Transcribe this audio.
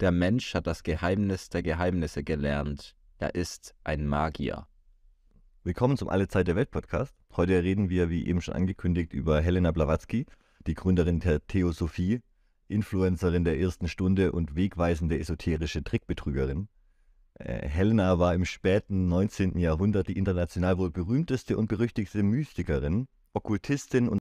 Der Mensch hat das Geheimnis der Geheimnisse gelernt. Er ist ein Magier. Willkommen zum Alle Zeit der Welt Podcast. Heute reden wir, wie eben schon angekündigt, über Helena Blavatsky, die Gründerin der Theosophie, Influencerin der ersten Stunde und wegweisende esoterische Trickbetrügerin. Äh, Helena war im späten 19. Jahrhundert die international wohl berühmteste und berüchtigste Mystikerin, Okkultistin und